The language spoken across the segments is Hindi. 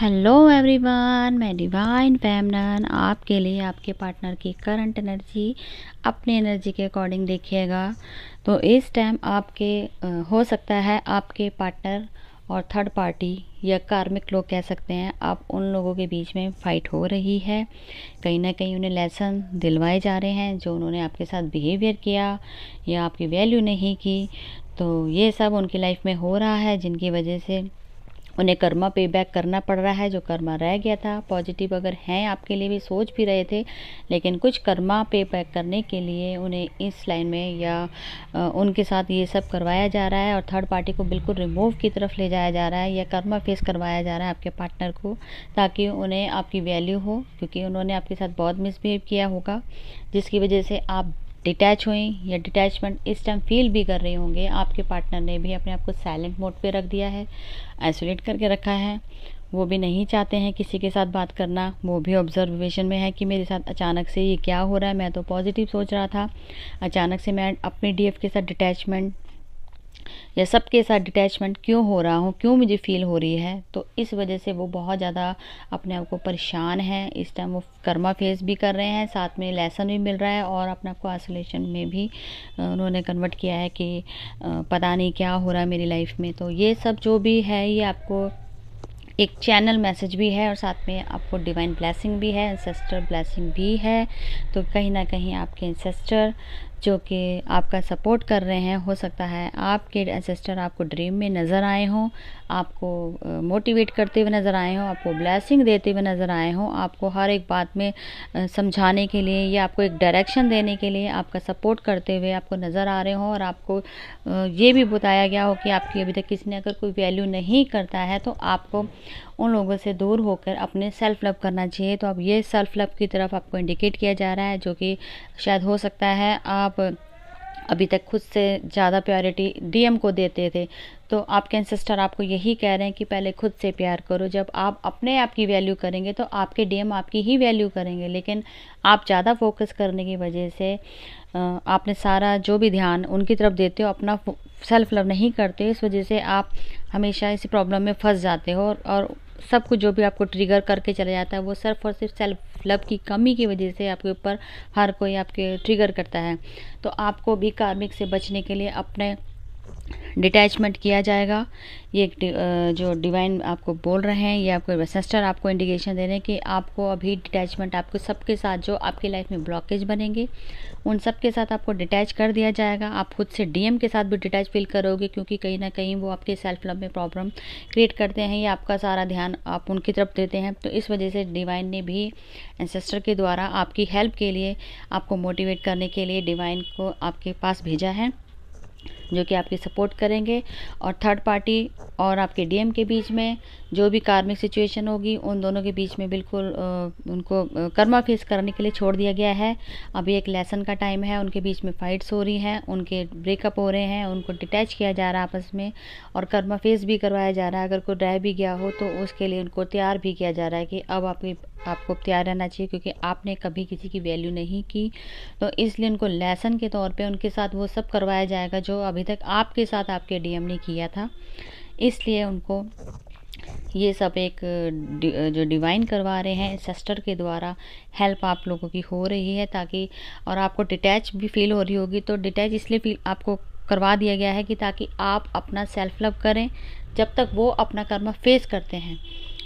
हेलो एवरीवन मैं डिवाइन फैमनन आपके लिए आपके पार्टनर की करंट एनर्जी अपनी एनर्जी के अकॉर्डिंग देखिएगा तो इस टाइम आपके हो सकता है आपके पार्टनर और थर्ड पार्टी या कार्मिक लोग कह सकते हैं आप उन लोगों के बीच में फाइट हो रही है कहीं ना कहीं उन्हें लेसन दिलवाए जा रहे हैं जो उन्होंने आपके साथ बिहेवियर किया या आपकी वैल्यू नहीं की तो ये सब उनकी लाइफ में हो रहा है जिनकी वजह से उन्हें कर्मा पे बैक करना पड़ रहा है जो कर्मा रह गया था पॉजिटिव अगर हैं आपके लिए भी सोच भी रहे थे लेकिन कुछ कर्मा पे बैक करने के लिए उन्हें इस लाइन में या उनके साथ ये सब करवाया जा रहा है और थर्ड पार्टी को बिल्कुल रिमूव की तरफ ले जाया जा रहा है या कर्मा फेस करवाया जा रहा है आपके पार्टनर को ताकि उन्हें आपकी वैल्यू हो क्योंकि उन्होंने आपके साथ बहुत मिसबिहेव किया होगा जिसकी वजह से आप डिटैच हुई या डिटैचमेंट इस टाइम फील भी कर रहे होंगे आपके पार्टनर ने भी अपने आप को साइलेंट मोड पे रख दिया है आइसोलेट करके रखा है वो भी नहीं चाहते हैं किसी के साथ बात करना वो भी ऑब्जर्वेशन में है कि मेरे साथ अचानक से ये क्या हो रहा है मैं तो पॉजिटिव सोच रहा था अचानक से मैं अपने डीएफ के साथ डिटैचमेंट या सबके साथ डिटैचमेंट क्यों हो रहा हूँ क्यों मुझे फ़ील हो रही है तो इस वजह से वो बहुत ज़्यादा अपने आप को परेशान है इस टाइम वो कर्मा फेस भी कर रहे हैं साथ में लेसन भी मिल रहा है और अपने आप को आइसोलेशन में भी उन्होंने कन्वर्ट किया है कि पता नहीं क्या हो रहा है मेरी लाइफ में तो ये सब जो भी है ये आपको एक चैनल मैसेज भी है और साथ में आपको डिवाइन ब्लेसिंग भी है एंसेस्टर ब्लेसिंग भी है तो कहीं ना कहीं आपके एंसेस्टर जो कि आपका सपोर्ट कर रहे हैं हो सकता है आपके एसेस्टर आपको ड्रीम में नज़र आए हों आपको मोटिवेट करते हुए नज़र आए हों आपको ब्लैसिंग देते हुए नज़र आए हों आपको हर एक बात में समझाने के लिए या आपको एक डायरेक्शन देने के लिए आपका सपोर्ट करते हुए आपको नज़र आ रहे हों और आपको ये भी बताया गया हो कि आपकी अभी तक किसी ने अगर कोई वैल्यू नहीं करता है तो आपको उन लोगों से दूर होकर अपने सेल्फ लव करना चाहिए तो अब ये सेल्फ लव की तरफ आपको इंडिकेट किया जा रहा है जो कि शायद हो सकता है आप आप अभी तक खुद से ज़्यादा प्योरिटी डीएम को देते थे तो आपके एंसेस्टर आपको यही कह रहे हैं कि पहले खुद से प्यार करो जब आप अपने आप की वैल्यू करेंगे तो आपके डीएम आपकी ही वैल्यू करेंगे लेकिन आप ज़्यादा फोकस करने की वजह से आपने सारा जो भी ध्यान उनकी तरफ देते हो अपना सेल्फ लव नहीं करते इस वजह से आप हमेशा इसी प्रॉब्लम में फंस जाते हो और, और सब कुछ जो भी आपको ट्रिगर करके चला जाता है वो सिर्फ और सिर्फ सेल्फ लव की कमी की वजह से आपके ऊपर हर कोई आपके ट्रिगर करता है तो आपको भी कार्मिक से बचने के लिए अपने डिटैचमेंट किया जाएगा ये जो डिवाइन आपको बोल रहे हैं ये आपको सिस्टर आपको इंडिकेशन दे रहे हैं कि आपको अभी डिटैचमेंट आपको सबके साथ जो आपकी लाइफ में ब्लॉकेज बनेंगे उन सब के साथ आपको डिटैच कर दिया जाएगा आप खुद से डीएम के साथ भी डिटैच फील करोगे क्योंकि कहीं ना कहीं वो आपके सेल्फ लव में प्रॉब्लम क्रिएट करते हैं या आपका सारा ध्यान आप उनकी तरफ देते हैं तो इस वजह से डिवाइन ने भी एंसेस्टर के द्वारा आपकी हेल्प के लिए आपको मोटिवेट करने के लिए डिवाइन को आपके पास भेजा है जो कि आपकी सपोर्ट करेंगे और थर्ड पार्टी और आपके डीएम के बीच में जो भी कार्मिक सिचुएशन होगी उन दोनों के बीच में बिल्कुल उनको कर्मा फेस करने के लिए छोड़ दिया गया है अभी एक लेसन का टाइम है उनके बीच में फाइट्स हो रही हैं उनके ब्रेकअप हो रहे हैं उनको डिटैच किया जा रहा है आपस में और कर्मा फेस भी करवाया जा रहा है अगर कोई रह भी गया हो तो उसके लिए उनको तैयार भी किया जा रहा है कि अब आपकी आपको तैयार रहना चाहिए क्योंकि आपने कभी किसी की वैल्यू नहीं की तो इसलिए उनको लेसन के तौर पे उनके साथ वो सब करवाया जाएगा जो अभी तक आपके साथ आपके डीएम ने किया था इसलिए उनको ये सब एक जो डिवाइन करवा रहे हैं सिस्टर के द्वारा हेल्प आप लोगों की हो रही है ताकि और आपको डिटैच भी फील हो रही होगी तो डिटैच इसलिए फील आपको करवा दिया गया है कि ताकि आप अपना सेल्फ लव करें जब तक वो अपना कर्म फेस करते हैं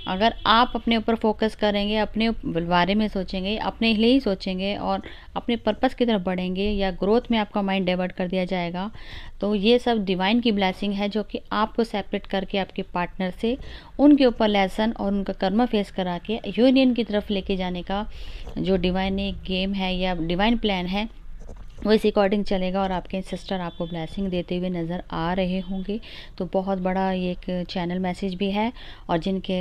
अगर आप अपने ऊपर फोकस करेंगे अपने बारे में सोचेंगे अपने लिए ही सोचेंगे और अपने पर्पस की तरफ बढ़ेंगे या ग्रोथ में आपका माइंड डाइवर्ट कर दिया जाएगा तो ये सब डिवाइन की ब्लैसिंग है जो कि आपको सेपरेट करके आपके पार्टनर से उनके ऊपर लेसन और उनका कर्म फेस करा के यूनियन की तरफ लेके जाने का जो डिवाइन गेम है या डिवाइन प्लान है वो इस अकॉर्डिंग चलेगा और आपके सिस्टर आपको ब्लैसिंग देते हुए नज़र आ रहे होंगे तो बहुत बड़ा ये एक चैनल मैसेज भी है और जिनके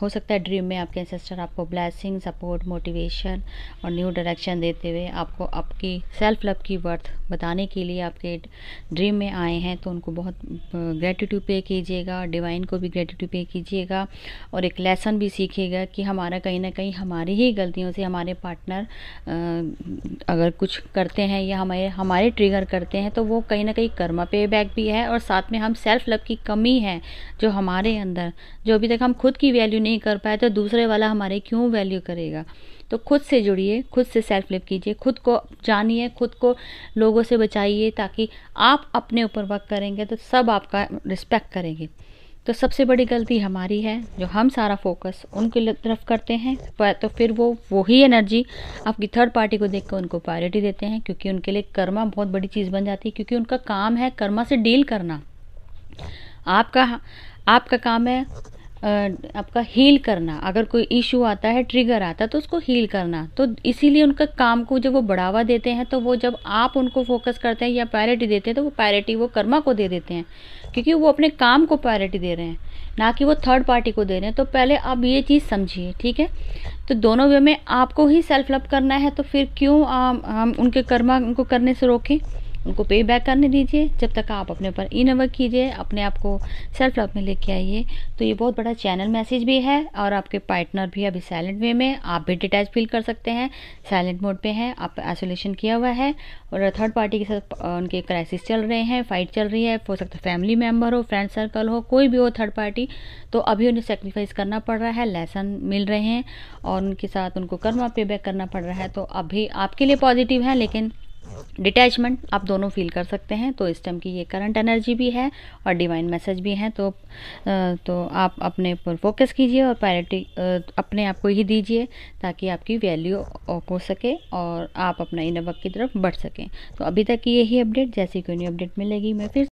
हो सकता है ड्रीम में आपके सिस्टर आपको ब्लैसिंग सपोर्ट मोटिवेशन और न्यू डायरेक्शन देते हुए आपको आपकी सेल्फ लव की वर्थ बताने के लिए आपके ड्रीम में आए हैं तो उनको बहुत ग्रेटिट्यूड पे कीजिएगा डिवाइन को भी ग्रेटिट्यूड पे कीजिएगा और एक लेसन भी सीखिएगा कि हमारा कहीं ना कहीं हमारी ही गलतियों से हमारे पार्टनर अगर कुछ कुछ करते हैं या हमारे हमारे ट्रिगर करते हैं तो वो कहीं ना कहीं कर्मा पे बैक भी है और साथ में हम सेल्फ लव की कमी है जो हमारे अंदर जो अभी तक हम खुद की वैल्यू नहीं कर पाए तो दूसरे वाला हमारे क्यों वैल्यू करेगा तो खुद से जुड़िए खुद से सेल्फ लिव कीजिए खुद को जानिए खुद को लोगों से बचाइए ताकि आप अपने ऊपर वर्क करेंगे तो सब आपका रिस्पेक्ट करेंगे तो सबसे बड़ी गलती हमारी है जो हम सारा फोकस उनके तरफ करते हैं तो फिर वो वही एनर्जी आपकी थर्ड पार्टी को देख कर उनको प्रायोरिटी देते हैं क्योंकि उनके लिए कर्मा बहुत बड़ी चीज़ बन जाती है क्योंकि उनका काम है कर्मा से डील करना आपका आपका काम है आपका हील करना अगर कोई इशू आता है ट्रिगर आता है तो उसको हील करना तो इसीलिए उनका काम को जब वो बढ़ावा देते हैं तो वो जब आप उनको फोकस करते हैं या प्रायोरिटी देते हैं तो वो प्रायोरिटी वो कर्मा को दे देते हैं क्योंकि वो अपने काम को प्रायोरिटी दे रहे हैं ना कि वो थर्ड पार्टी को दे रहे हैं तो पहले आप ये चीज़ समझिए ठीक है तो दोनों वे में आपको ही सेल्फ लव करना है तो फिर क्यों हम उनके कर्मा उनको करने से रोकें उनको पे बैक करने दीजिए जब तक आप अपने ऊपर इन वर्क कीजिए अपने आप को सेल्फ लव में लेके आइए तो ये बहुत बड़ा चैनल मैसेज भी है और आपके पार्टनर भी अभी साइलेंट वे में आप भी डिटैच फील कर सकते हैं साइलेंट मोड पे हैं आप आइसोलेशन किया हुआ है और थर्ड पार्टी के साथ उनके क्राइसिस चल रहे हैं फाइट चल रही है हो सकता है फैमिली मेम्बर हो फ्रेंड सर्कल हो कोई भी हो थर्ड पार्टी तो अभी उन्हें सेक्रीफाइस करना पड़ रहा है लेसन मिल रहे हैं और उनके साथ उनको कर्मा पे बैक करना पड़ रहा है तो अभी आपके लिए पॉजिटिव है लेकिन डिटैचमेंट आप दोनों फील कर सकते हैं तो इस टाइम की ये करंट एनर्जी भी है और डिवाइन मैसेज भी है तो तो आप अपने पर फोकस कीजिए और प्रायोरिटी अपने आप को ही दीजिए ताकि आपकी वैल्यू हो सके और आप अपना इन वक्त की तरफ बढ़ सकें तो अभी तक यही अपडेट जैसी कोई न्यू अपडेट मिलेगी मैं फिर